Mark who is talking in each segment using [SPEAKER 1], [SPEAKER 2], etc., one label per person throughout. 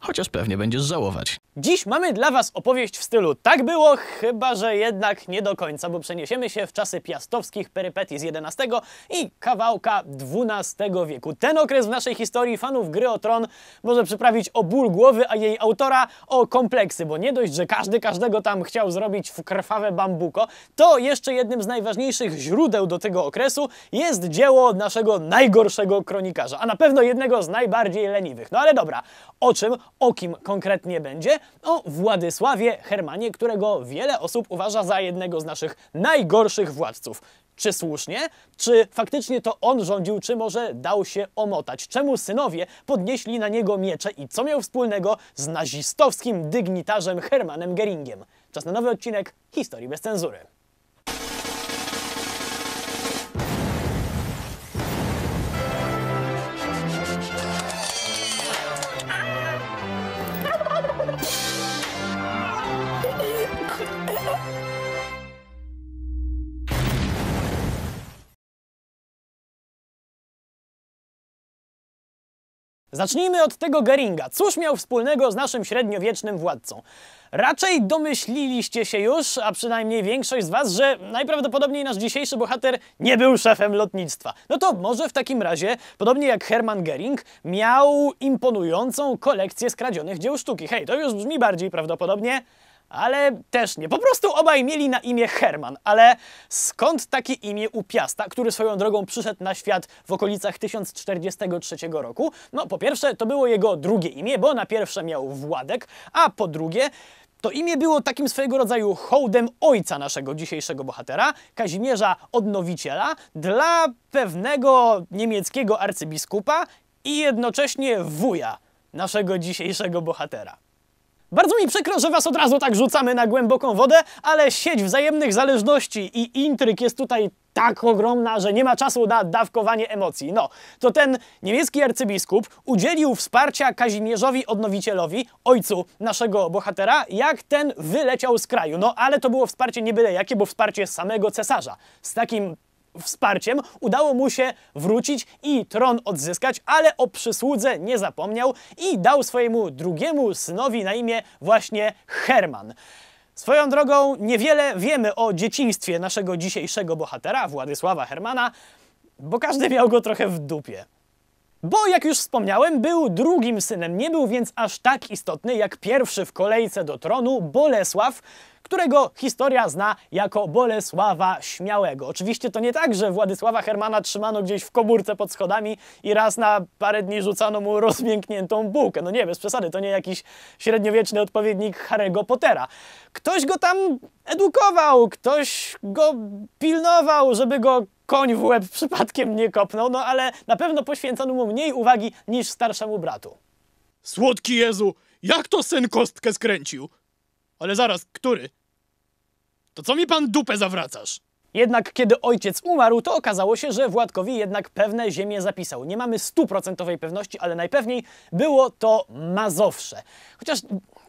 [SPEAKER 1] chociaż pewnie będziesz żałować. Dziś mamy dla Was opowieść w stylu tak było, chyba że jednak nie do końca, bo przeniesiemy się w czasy piastowskich perypetii z XI i kawałka XII wieku. Ten okres w naszej historii fanów gry o tron może przyprawić o ból głowy, a jej autora o kompleksy, bo nie dość, że każdy każdego tam chciał zrobić w krwawe bambuko, to jeszcze jednym z najważniejszych źródeł do tego okresu jest dzieło naszego najgorszego kronikarza, a na pewno jednego z najbardziej leniwych. No ale dobra, o czym o kim konkretnie będzie? O Władysławie Hermanie, którego wiele osób uważa za jednego z naszych najgorszych władców. Czy słusznie? Czy faktycznie to on rządził, czy może dał się omotać? Czemu synowie podnieśli na niego miecze i co miał wspólnego z nazistowskim dygnitarzem Hermanem Geringiem? Czas na nowy odcinek Historii bez cenzury. Zacznijmy od tego Geringa. Cóż miał wspólnego z naszym średniowiecznym władcą? Raczej domyśliliście się już, a przynajmniej większość z was, że najprawdopodobniej nasz dzisiejszy bohater nie był szefem lotnictwa. No to może w takim razie, podobnie jak Hermann Gering, miał imponującą kolekcję skradzionych dzieł sztuki. Hej, to już brzmi bardziej prawdopodobnie, ale też nie. Po prostu obaj mieli na imię Herman, ale skąd takie imię u Piasta, który swoją drogą przyszedł na świat w okolicach 1043 roku? No po pierwsze, to było jego drugie imię, bo na pierwsze miał Władek, a po drugie, to imię było takim swojego rodzaju hołdem ojca naszego dzisiejszego bohatera, Kazimierza Odnowiciela, dla pewnego niemieckiego arcybiskupa i jednocześnie wuja naszego dzisiejszego bohatera. Bardzo mi przykro, że was od razu tak rzucamy na głęboką wodę, ale sieć wzajemnych zależności i intryg jest tutaj tak ogromna, że nie ma czasu na dawkowanie emocji. No, to ten niemiecki arcybiskup udzielił wsparcia Kazimierzowi Odnowicielowi, ojcu naszego bohatera, jak ten wyleciał z kraju. No, ale to było wsparcie nie byle jakie, bo wsparcie samego cesarza. Z takim wsparciem udało mu się wrócić i tron odzyskać, ale o przysłudze nie zapomniał i dał swojemu drugiemu synowi na imię właśnie Herman. Swoją drogą niewiele wiemy o dzieciństwie naszego dzisiejszego bohatera, Władysława Hermana, bo każdy miał go trochę w dupie. Bo jak już wspomniałem, był drugim synem, nie był więc aż tak istotny jak pierwszy w kolejce do tronu Bolesław, którego historia zna jako Bolesława Śmiałego. Oczywiście to nie tak, że Władysława Hermana trzymano gdzieś w komórce pod schodami i raz na parę dni rzucano mu rozmiękniętą bułkę. No nie, bez przesady, to nie jakiś średniowieczny odpowiednik Harry'ego Pottera. Ktoś go tam edukował, ktoś go pilnował, żeby go koń w łeb przypadkiem nie kopnął, no ale na pewno poświęcono mu mniej uwagi niż starszemu bratu. Słodki Jezu, jak to syn kostkę skręcił? Ale zaraz, który? To co mi pan dupę zawracasz? Jednak kiedy ojciec umarł, to okazało się, że Władkowi jednak pewne ziemie zapisał. Nie mamy stuprocentowej pewności, ale najpewniej było to Mazowsze. Chociaż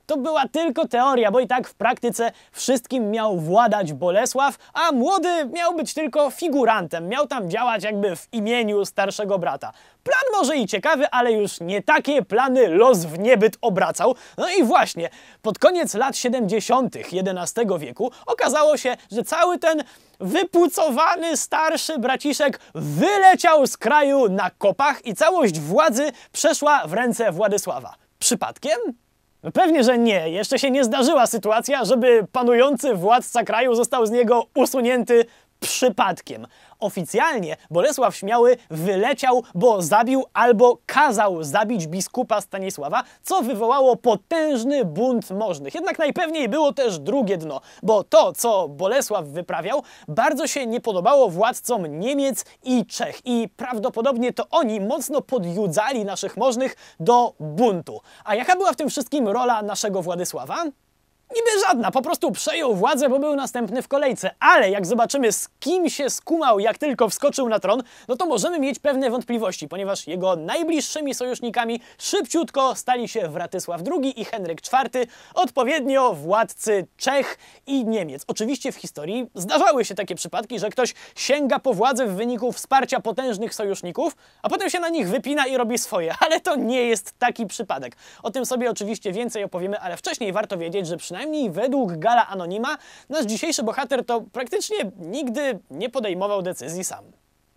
[SPEAKER 1] to była tylko teoria, bo i tak w praktyce wszystkim miał władać Bolesław, a młody miał być tylko figurantem, miał tam działać jakby w imieniu starszego brata. Plan może i ciekawy, ale już nie takie plany los w niebyt obracał. No i właśnie, pod koniec lat 70. XI wieku okazało się, że cały ten wypucowany starszy braciszek wyleciał z kraju na kopach i całość władzy przeszła w ręce Władysława. Przypadkiem? Pewnie, że nie. Jeszcze się nie zdarzyła sytuacja, żeby panujący władca kraju został z niego usunięty przypadkiem. Oficjalnie Bolesław Śmiały wyleciał, bo zabił albo kazał zabić biskupa Stanisława, co wywołało potężny bunt możnych. Jednak najpewniej było też drugie dno, bo to, co Bolesław wyprawiał, bardzo się nie podobało władcom Niemiec i Czech i prawdopodobnie to oni mocno podjudzali naszych możnych do buntu. A jaka była w tym wszystkim rola naszego Władysława? Niby żadna, po prostu przejął władzę, bo był następny w kolejce. Ale jak zobaczymy, z kim się skumał, jak tylko wskoczył na tron, no to możemy mieć pewne wątpliwości, ponieważ jego najbliższymi sojusznikami szybciutko stali się Wratysław II i Henryk IV, odpowiednio władcy Czech i Niemiec. Oczywiście w historii zdarzały się takie przypadki, że ktoś sięga po władzę w wyniku wsparcia potężnych sojuszników, a potem się na nich wypina i robi swoje. Ale to nie jest taki przypadek. O tym sobie oczywiście więcej opowiemy, ale wcześniej warto wiedzieć, że przynajmniej przynajmniej według Gala Anonima, nasz dzisiejszy bohater to praktycznie nigdy nie podejmował decyzji sam.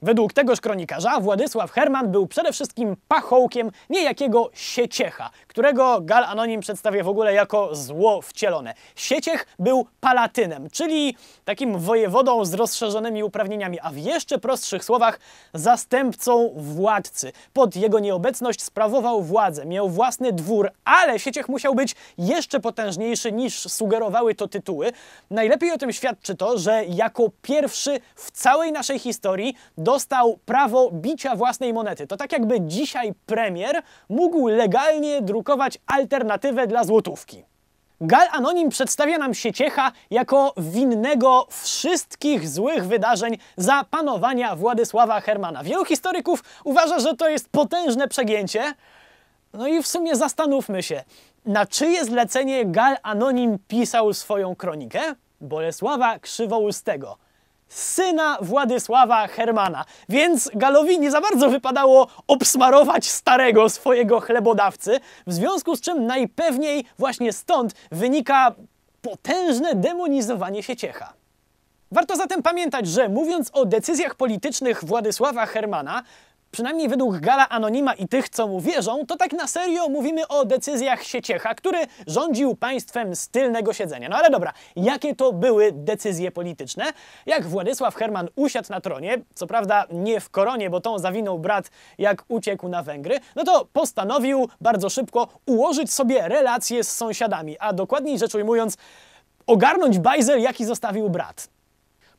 [SPEAKER 1] Według tegoż kronikarza Władysław Herman był przede wszystkim pachołkiem niejakiego Sieciecha, którego Gal Anonim przedstawia w ogóle jako zło wcielone. Sieciech był palatynem, czyli takim wojewodą z rozszerzonymi uprawnieniami, a w jeszcze prostszych słowach zastępcą władcy. Pod jego nieobecność sprawował władzę, miał własny dwór, ale Sieciech musiał być jeszcze potężniejszy niż sugerowały to tytuły. Najlepiej o tym świadczy to, że jako pierwszy w całej naszej historii do dostał prawo bicia własnej monety. To tak jakby dzisiaj premier mógł legalnie drukować alternatywę dla złotówki. Gal Anonim przedstawia nam Sieciecha jako winnego wszystkich złych wydarzeń za panowania Władysława Hermana. Wielu historyków uważa, że to jest potężne przegięcie. No i w sumie zastanówmy się, na czyje zlecenie Gal Anonim pisał swoją kronikę? Bolesława Krzywołustego syna Władysława Hermana. Więc Galowi nie za bardzo wypadało obsmarować starego swojego chlebodawcy, w związku z czym najpewniej właśnie stąd wynika potężne demonizowanie się Ciecha. Warto zatem pamiętać, że mówiąc o decyzjach politycznych Władysława Hermana, Przynajmniej według Gala Anonima i tych, co mu wierzą, to tak na serio mówimy o decyzjach Sieciecha, który rządził państwem z tylnego siedzenia. No ale dobra, jakie to były decyzje polityczne? Jak Władysław Herman usiadł na tronie, co prawda nie w koronie, bo tą zawinął brat, jak uciekł na Węgry, no to postanowił bardzo szybko ułożyć sobie relacje z sąsiadami, a dokładniej rzecz ujmując, ogarnąć bajzel, jaki zostawił brat.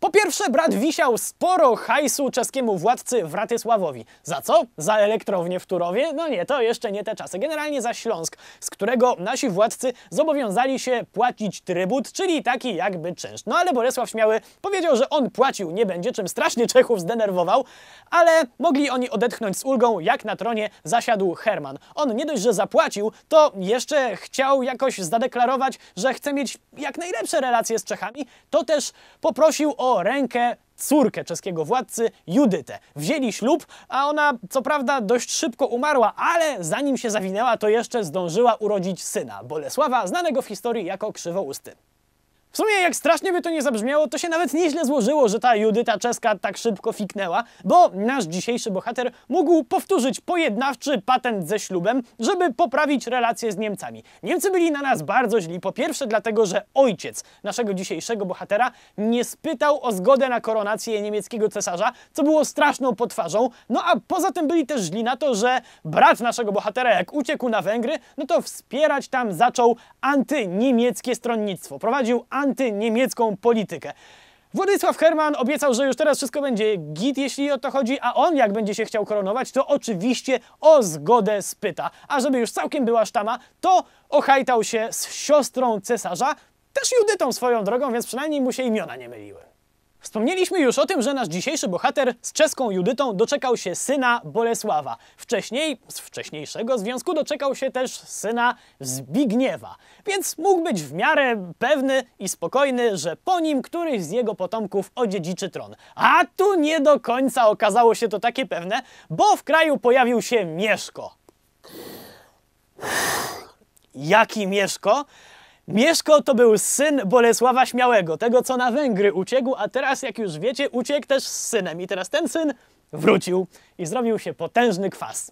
[SPEAKER 1] Po pierwsze, brat wisiał sporo hajsu czeskiemu władcy Wratysławowi. Za co? Za elektrownię w Turowie? No nie, to jeszcze nie te czasy. Generalnie za Śląsk, z którego nasi władcy zobowiązali się płacić trybut, czyli taki jakby czynsz. No ale Bolesław Śmiały powiedział, że on płacił nie będzie, czym strasznie Czechów zdenerwował, ale mogli oni odetchnąć z ulgą, jak na tronie zasiadł Herman. On nie dość, że zapłacił, to jeszcze chciał jakoś zadeklarować, że chce mieć jak najlepsze relacje z Czechami, to też poprosił o rękę córkę czeskiego władcy, Judytę. Wzięli ślub, a ona co prawda dość szybko umarła, ale zanim się zawinęła, to jeszcze zdążyła urodzić syna, Bolesława, znanego w historii jako Krzywousty. W sumie jak strasznie by to nie zabrzmiało, to się nawet nieźle złożyło, że ta Judyta czeska tak szybko fiknęła, bo nasz dzisiejszy bohater mógł powtórzyć pojednawczy patent ze ślubem, żeby poprawić relacje z Niemcami. Niemcy byli na nas bardzo źli, po pierwsze dlatego, że ojciec naszego dzisiejszego bohatera nie spytał o zgodę na koronację niemieckiego cesarza, co było straszną potwarzą, no a poza tym byli też źli na to, że brat naszego bohatera jak uciekł na Węgry, no to wspierać tam zaczął antyniemieckie stronnictwo. Prowadził anty antyniemiecką politykę. Władysław Herman obiecał, że już teraz wszystko będzie git, jeśli o to chodzi, a on jak będzie się chciał koronować, to oczywiście o zgodę spyta. A żeby już całkiem była sztama, to ochajtał się z siostrą cesarza, też Judytą swoją drogą, więc przynajmniej mu się imiona nie myliły. Wspomnieliśmy już o tym, że nasz dzisiejszy bohater z czeską Judytą doczekał się syna Bolesława. Wcześniej, z wcześniejszego związku doczekał się też syna Zbigniewa. Więc mógł być w miarę pewny i spokojny, że po nim któryś z jego potomków odziedziczy tron. A tu nie do końca okazało się to takie pewne, bo w kraju pojawił się Mieszko. Jaki Mieszko? Mieszko to był syn Bolesława Śmiałego, tego co na Węgry uciekł, a teraz jak już wiecie uciekł też z synem i teraz ten syn wrócił i zrobił się potężny kwas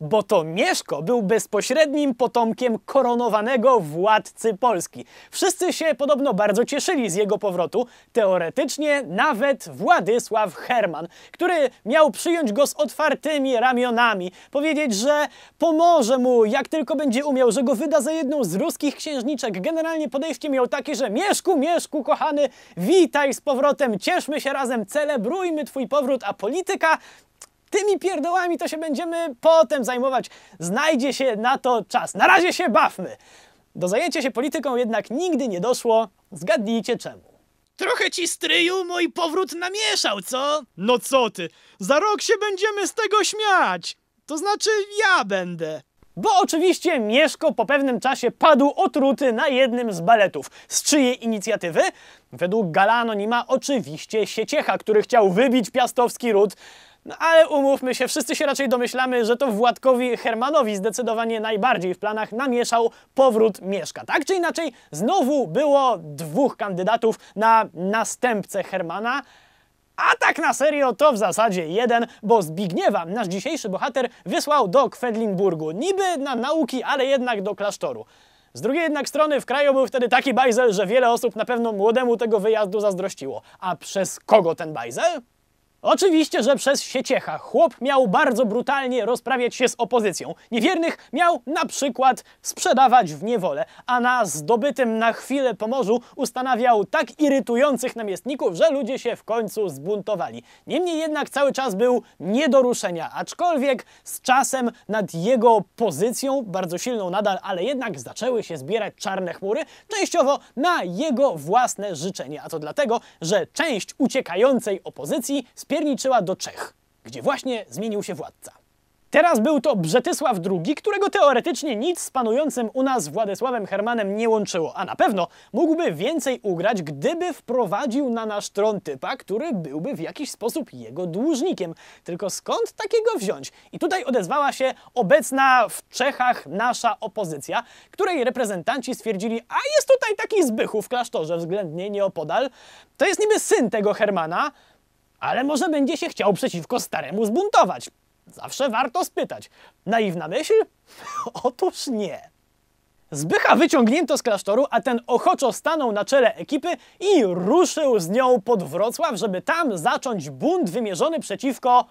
[SPEAKER 1] bo to Mieszko był bezpośrednim potomkiem koronowanego władcy Polski. Wszyscy się podobno bardzo cieszyli z jego powrotu, teoretycznie nawet Władysław Herman, który miał przyjąć go z otwartymi ramionami, powiedzieć, że pomoże mu jak tylko będzie umiał, że go wyda za jedną z ruskich księżniczek. Generalnie podejście miał takie, że Mieszku, Mieszku, kochany, witaj z powrotem, cieszmy się razem, celebrujmy twój powrót, a polityka tymi pierdołami to się będziemy potem zajmować. Znajdzie się na to czas. Na razie się bawmy. Do zajęcia się polityką jednak nigdy nie doszło. Zgadnijcie czemu. Trochę ci stryju mój powrót namieszał, co? No co ty, za rok się będziemy z tego śmiać. To znaczy ja będę. Bo oczywiście Mieszko po pewnym czasie padł otruty na jednym z baletów. Z czyjej inicjatywy? Według Galanonima oczywiście Sieciecha, który chciał wybić piastowski ród, no ale umówmy się, wszyscy się raczej domyślamy, że to Władkowi Hermanowi zdecydowanie najbardziej w planach namieszał powrót Mieszka. Tak czy inaczej, znowu było dwóch kandydatów na następcę Hermana, a tak na serio to w zasadzie jeden, bo Zbigniewa nasz dzisiejszy bohater wysłał do Kwedlinburgu, niby na nauki, ale jednak do klasztoru. Z drugiej jednak strony w kraju był wtedy taki bajzel, że wiele osób na pewno młodemu tego wyjazdu zazdrościło. A przez kogo ten bajzel? Oczywiście, że przez sieciecha chłop miał bardzo brutalnie rozprawiać się z opozycją. Niewiernych miał na przykład sprzedawać w niewolę, a na zdobytym na chwilę Pomorzu ustanawiał tak irytujących namiestników, że ludzie się w końcu zbuntowali. Niemniej jednak cały czas był nie do ruszenia, aczkolwiek z czasem nad jego pozycją, bardzo silną nadal, ale jednak zaczęły się zbierać czarne chmury, częściowo na jego własne życzenie. A to dlatego, że część uciekającej opozycji spierniczyła do Czech, gdzie właśnie zmienił się władca. Teraz był to Brzetysław II, którego teoretycznie nic z panującym u nas Władysławem Hermanem nie łączyło, a na pewno mógłby więcej ugrać, gdyby wprowadził na nasz tron typa, który byłby w jakiś sposób jego dłużnikiem. Tylko skąd takiego wziąć? I tutaj odezwała się obecna w Czechach nasza opozycja, której reprezentanci stwierdzili, a jest tutaj taki Zbychu w klasztorze względnie nieopodal, to jest niby syn tego Hermana, ale może będzie się chciał przeciwko staremu zbuntować. Zawsze warto spytać. Naiwna myśl? Otóż nie. Zbycha wyciągnięto z klasztoru, a ten ochoczo stanął na czele ekipy i ruszył z nią pod Wrocław, żeby tam zacząć bunt wymierzony przeciwko...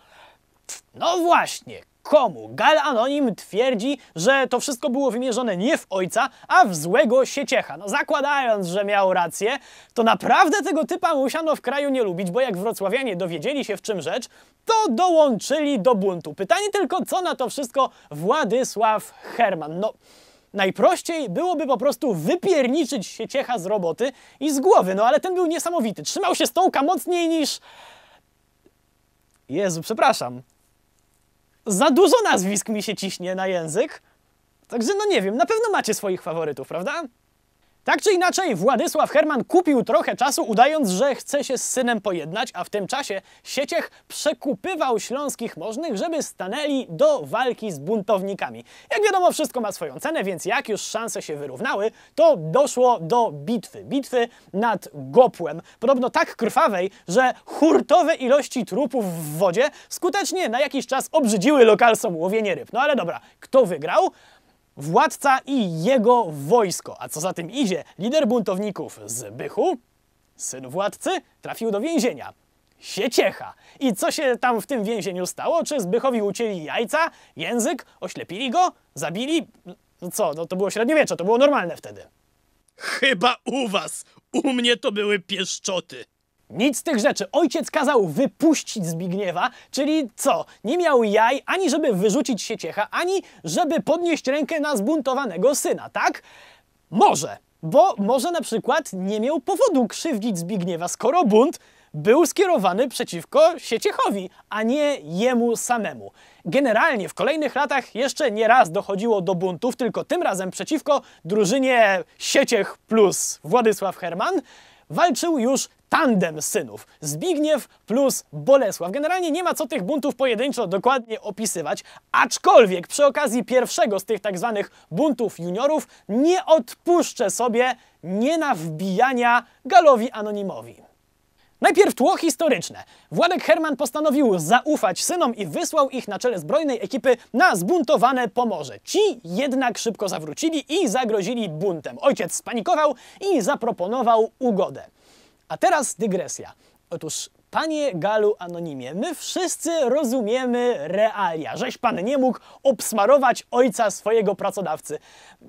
[SPEAKER 1] No właśnie, komu. Gal Anonim twierdzi, że to wszystko było wymierzone nie w ojca, a w złego sieciecha. No zakładając, że miał rację, to naprawdę tego typa musiano w kraju nie lubić, bo jak wrocławianie dowiedzieli się w czym rzecz, to dołączyli do buntu. Pytanie tylko, co na to wszystko Władysław Herman. No... Najprościej byłoby po prostu wypierniczyć się ciecha z roboty i z głowy, no ale ten był niesamowity. Trzymał się stołka mocniej niż... Jezu, przepraszam za dużo nazwisk mi się ciśnie na język. Także no nie wiem, na pewno macie swoich faworytów, prawda? Tak czy inaczej, Władysław Herman kupił trochę czasu, udając, że chce się z synem pojednać, a w tym czasie Sieciech przekupywał śląskich możnych, żeby stanęli do walki z buntownikami. Jak wiadomo, wszystko ma swoją cenę, więc jak już szanse się wyrównały, to doszło do bitwy. Bitwy nad Gopłem. Podobno tak krwawej, że hurtowe ilości trupów w wodzie skutecznie na jakiś czas obrzydziły lokalsom łowienie ryb. No ale dobra, kto wygrał? władca i jego wojsko. A co za tym idzie, lider buntowników z Bychu, syn władcy, trafił do więzienia. Sieciecha. I co się tam w tym więzieniu stało? Czy Zbychowi ucięli jajca, język, oślepili go, zabili? No co, no to było średniowiecze, to było normalne wtedy. Chyba u was. U mnie to były pieszczoty. Nic z tych rzeczy. Ojciec kazał wypuścić Zbigniewa, czyli co? Nie miał jaj ani żeby wyrzucić się ciecha, ani żeby podnieść rękę na zbuntowanego syna, tak? Może, bo może na przykład nie miał powodu krzywdzić Zbigniewa, skoro bunt był skierowany przeciwko Sieciechowi, a nie jemu samemu. Generalnie w kolejnych latach jeszcze nie raz dochodziło do buntów, tylko tym razem przeciwko drużynie Sieciech plus Władysław Herman walczył już tandem synów. Zbigniew plus Bolesław. Generalnie nie ma co tych buntów pojedynczo dokładnie opisywać, aczkolwiek przy okazji pierwszego z tych tak zwanych buntów juniorów nie odpuszczę sobie nienawbijania Galowi Anonimowi. Najpierw tło historyczne. Władek Herman postanowił zaufać synom i wysłał ich na czele zbrojnej ekipy na zbuntowane Pomorze. Ci jednak szybko zawrócili i zagrozili buntem. Ojciec spanikował i zaproponował ugodę. A teraz dygresja. Otóż, panie Galu Anonimie, my wszyscy rozumiemy realia, żeś pan nie mógł obsmarować ojca swojego pracodawcy.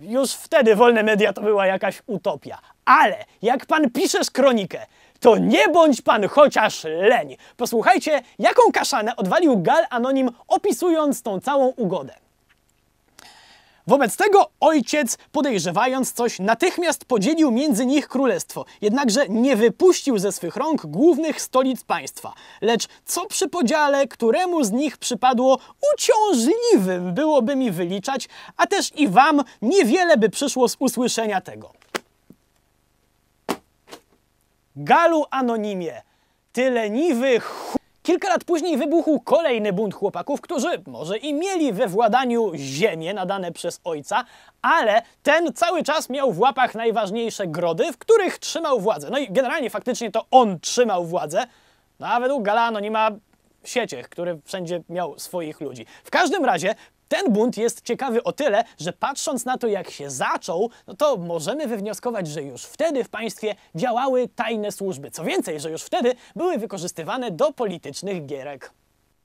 [SPEAKER 1] Już wtedy wolne media to była jakaś utopia. Ale jak pan piszesz kronikę, to nie bądź pan chociaż leń. Posłuchajcie, jaką kaszanę odwalił Gal Anonim opisując tą całą ugodę. Wobec tego ojciec, podejrzewając coś, natychmiast podzielił między nich królestwo, jednakże nie wypuścił ze swych rąk głównych stolic państwa. Lecz co przy podziale, któremu z nich przypadło, uciążliwym byłoby mi wyliczać, a też i wam niewiele by przyszło z usłyszenia tego. Galu anonimie, tyle leniwy ch... Kilka lat później wybuchł kolejny bunt chłopaków, którzy może i mieli we władaniu ziemię nadane przez ojca, ale ten cały czas miał w łapach najważniejsze grody, w których trzymał władzę. No i generalnie faktycznie to on trzymał władzę, no a według nie ma Sieciech, który wszędzie miał swoich ludzi. W każdym razie ten bunt jest ciekawy o tyle, że patrząc na to, jak się zaczął, no to możemy wywnioskować, że już wtedy w państwie działały tajne służby. Co więcej, że już wtedy były wykorzystywane do politycznych gierek.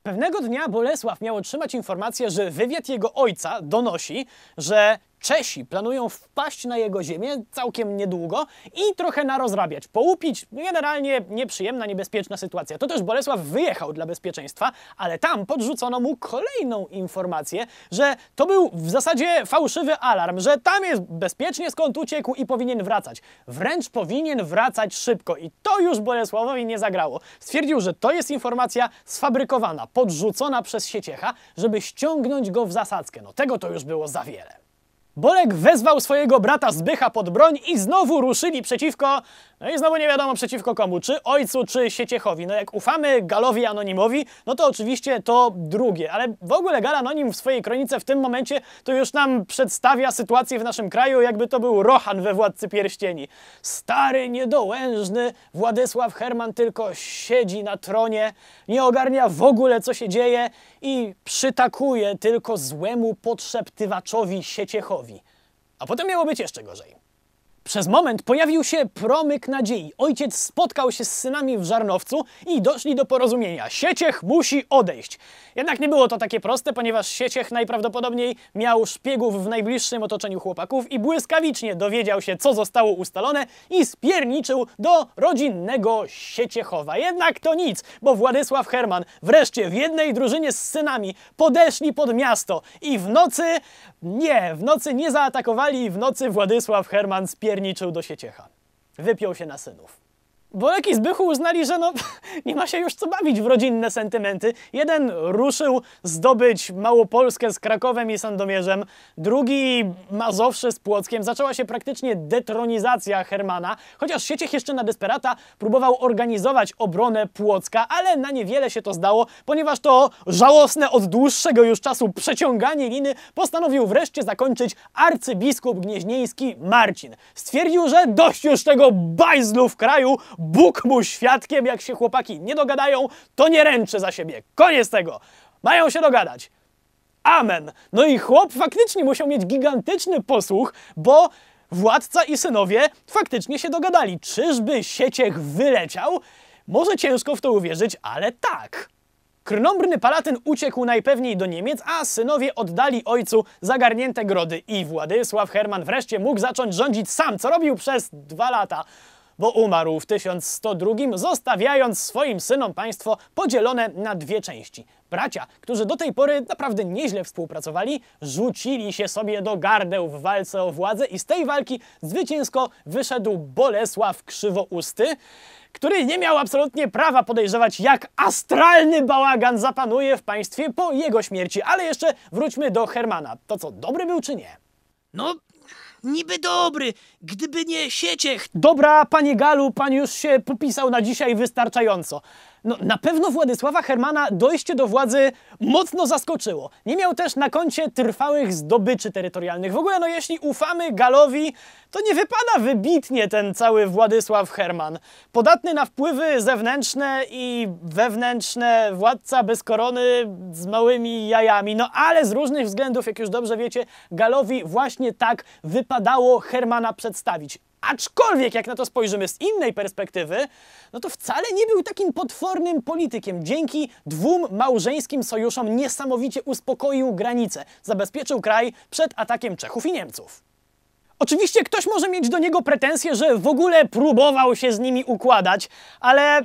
[SPEAKER 1] Pewnego dnia Bolesław miał otrzymać informację, że wywiad jego ojca donosi, że Czesi planują wpaść na jego ziemię całkiem niedługo i trochę narozrabiać, połupić. Generalnie nieprzyjemna, niebezpieczna sytuacja. To też Bolesław wyjechał dla bezpieczeństwa, ale tam podrzucono mu kolejną informację, że to był w zasadzie fałszywy alarm, że tam jest bezpiecznie, skąd uciekł i powinien wracać. Wręcz powinien wracać szybko i to już Bolesławowi nie zagrało. Stwierdził, że to jest informacja sfabrykowana, podrzucona przez sieciecha, żeby ściągnąć go w zasadzkę. No tego to już było za wiele. Bolek wezwał swojego brata Zbycha pod broń i znowu ruszyli przeciwko no i znowu nie wiadomo przeciwko komu, czy ojcu, czy Sieciechowi. No jak ufamy Galowi Anonimowi, no to oczywiście to drugie. Ale w ogóle Gal Anonim w swojej kronice w tym momencie to już nam przedstawia sytuację w naszym kraju, jakby to był Rohan we Władcy Pierścieni. Stary, niedołężny Władysław Herman tylko siedzi na tronie, nie ogarnia w ogóle co się dzieje i przytakuje tylko złemu podszeptywaczowi Sieciechowi. A potem miało być jeszcze gorzej. Przez moment pojawił się promyk nadziei. Ojciec spotkał się z synami w Żarnowcu i doszli do porozumienia. Sieciech musi odejść. Jednak nie było to takie proste, ponieważ Sieciech najprawdopodobniej miał szpiegów w najbliższym otoczeniu chłopaków i błyskawicznie dowiedział się, co zostało ustalone i spierniczył do rodzinnego Sieciechowa. Jednak to nic, bo Władysław Herman wreszcie w jednej drużynie z synami podeszli pod miasto i w nocy... nie, w nocy nie zaatakowali, w nocy Władysław Herman spierniczył zapierniczył do sieciecha. Wypiął się na synów. Bolek i Zbychu uznali, że no, nie ma się już co bawić w rodzinne sentymenty. Jeden ruszył zdobyć Małopolskę z Krakowem i Sandomierzem, drugi Mazowsze z Płockiem. Zaczęła się praktycznie detronizacja Hermana, chociaż Sieciech jeszcze na Desperata próbował organizować obronę Płocka, ale na niewiele się to zdało, ponieważ to żałosne od dłuższego już czasu przeciąganie liny postanowił wreszcie zakończyć arcybiskup gnieźnieński Marcin. Stwierdził, że dość już tego bajzlu w kraju, Bóg mu świadkiem, jak się chłopaki nie dogadają, to nie ręczę za siebie. Koniec tego. Mają się dogadać. Amen. No i chłop faktycznie musiał mieć gigantyczny posłuch, bo władca i synowie faktycznie się dogadali. Czyżby sieciech wyleciał? Może ciężko w to uwierzyć, ale tak. Krnąbrny palatyn uciekł najpewniej do Niemiec, a synowie oddali ojcu zagarnięte grody i Władysław Herman wreszcie mógł zacząć rządzić sam, co robił przez dwa lata bo umarł w 1102, zostawiając swoim synom państwo podzielone na dwie części. Bracia, którzy do tej pory naprawdę nieźle współpracowali, rzucili się sobie do gardeł w walce o władzę i z tej walki zwycięsko wyszedł Bolesław Krzywousty, który nie miał absolutnie prawa podejrzewać, jak astralny bałagan zapanuje w państwie po jego śmierci. Ale jeszcze wróćmy do Hermana. To co, dobry był czy nie? No, niby dobry, gdyby nie sieciech. Dobra, panie Galu, pan już się popisał na dzisiaj wystarczająco. No, na pewno Władysława Hermana dojście do władzy mocno zaskoczyło. Nie miał też na koncie trwałych zdobyczy terytorialnych. W ogóle, no jeśli ufamy Galowi, to nie wypada wybitnie ten cały Władysław Herman. Podatny na wpływy zewnętrzne i wewnętrzne, władca bez korony z małymi jajami. No ale z różnych względów, jak już dobrze wiecie, Galowi właśnie tak wypadało Hermana przedstawić. Aczkolwiek, jak na to spojrzymy z innej perspektywy, no to wcale nie był takim potwornym politykiem. Dzięki dwóm małżeńskim sojuszom niesamowicie uspokoił granice, zabezpieczył kraj przed atakiem Czechów i Niemców. Oczywiście ktoś może mieć do niego pretensje, że w ogóle próbował się z nimi układać, ale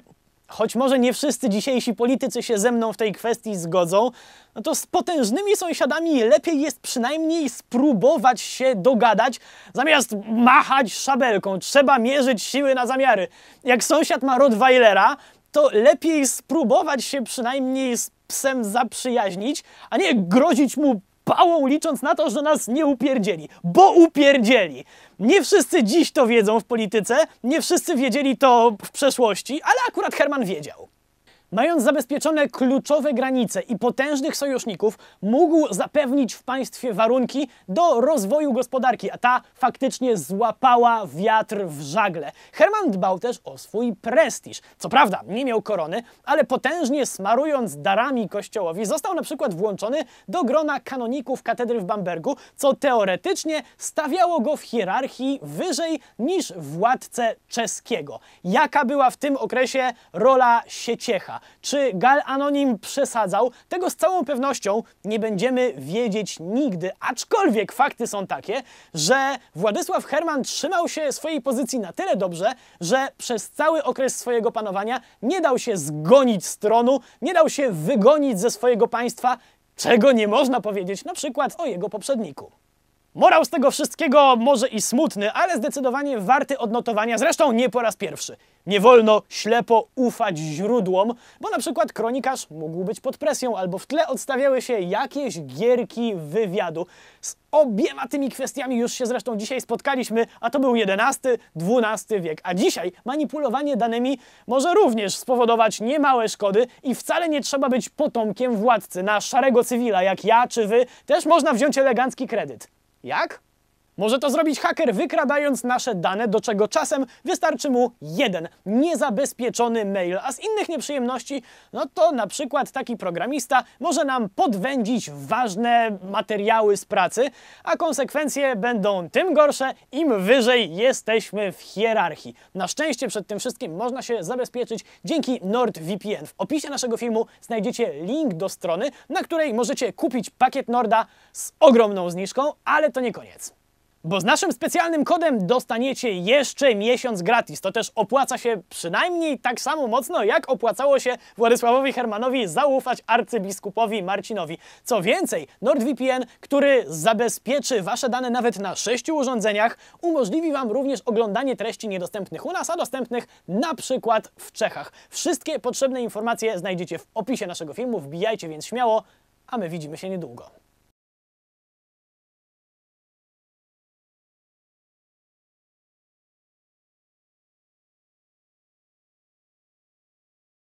[SPEAKER 1] choć może nie wszyscy dzisiejsi politycy się ze mną w tej kwestii zgodzą, no to z potężnymi sąsiadami lepiej jest przynajmniej spróbować się dogadać, zamiast machać szabelką. Trzeba mierzyć siły na zamiary. Jak sąsiad ma Rottweilera, to lepiej spróbować się przynajmniej z psem zaprzyjaźnić, a nie grozić mu pałą, licząc na to, że nas nie upierdzieli. Bo upierdzieli! Nie wszyscy dziś to wiedzą w polityce, nie wszyscy wiedzieli to w przeszłości, ale akurat Herman wiedział. Mając zabezpieczone kluczowe granice i potężnych sojuszników, mógł zapewnić w państwie warunki do rozwoju gospodarki, a ta faktycznie złapała wiatr w żagle. Herman dbał też o swój prestiż. Co prawda nie miał korony, ale potężnie smarując darami kościołowi, został na przykład włączony do grona kanoników katedry w Bambergu, co teoretycznie stawiało go w hierarchii wyżej niż władcę czeskiego. Jaka była w tym okresie rola Sieciecha? Czy Gal Anonim przesadzał? Tego z całą pewnością nie będziemy wiedzieć nigdy, aczkolwiek fakty są takie, że Władysław Herman trzymał się swojej pozycji na tyle dobrze, że przez cały okres swojego panowania nie dał się zgonić z tronu, nie dał się wygonić ze swojego państwa, czego nie można powiedzieć na przykład o jego poprzedniku. Morał z tego wszystkiego może i smutny, ale zdecydowanie warty odnotowania, zresztą nie po raz pierwszy. Nie wolno ślepo ufać źródłom, bo na przykład kronikarz mógł być pod presją, albo w tle odstawiały się jakieś gierki wywiadu. Z obiema tymi kwestiami już się zresztą dzisiaj spotkaliśmy, a to był XI-XII wiek, a dzisiaj manipulowanie danymi może również spowodować niemałe szkody i wcale nie trzeba być potomkiem władcy. Na szarego cywila, jak ja czy wy, też można wziąć elegancki kredyt. Jak? Może to zrobić haker wykradając nasze dane, do czego czasem wystarczy mu jeden niezabezpieczony mail, a z innych nieprzyjemności, no to na przykład taki programista może nam podwędzić ważne materiały z pracy, a konsekwencje będą tym gorsze, im wyżej jesteśmy w hierarchii. Na szczęście przed tym wszystkim można się zabezpieczyć dzięki NordVPN. W opisie naszego filmu znajdziecie link do strony, na której możecie kupić pakiet Norda z ogromną zniżką, ale to nie koniec. Bo z naszym specjalnym kodem dostaniecie jeszcze miesiąc gratis. To też opłaca się przynajmniej tak samo mocno, jak opłacało się Władysławowi Hermanowi zaufać arcybiskupowi Marcinowi. Co więcej, NordVPN, który zabezpieczy Wasze dane nawet na sześciu urządzeniach, umożliwi Wam również oglądanie treści niedostępnych u nas, a dostępnych na przykład w Czechach. Wszystkie potrzebne informacje znajdziecie w opisie naszego filmu, wbijajcie więc śmiało, a my widzimy się niedługo.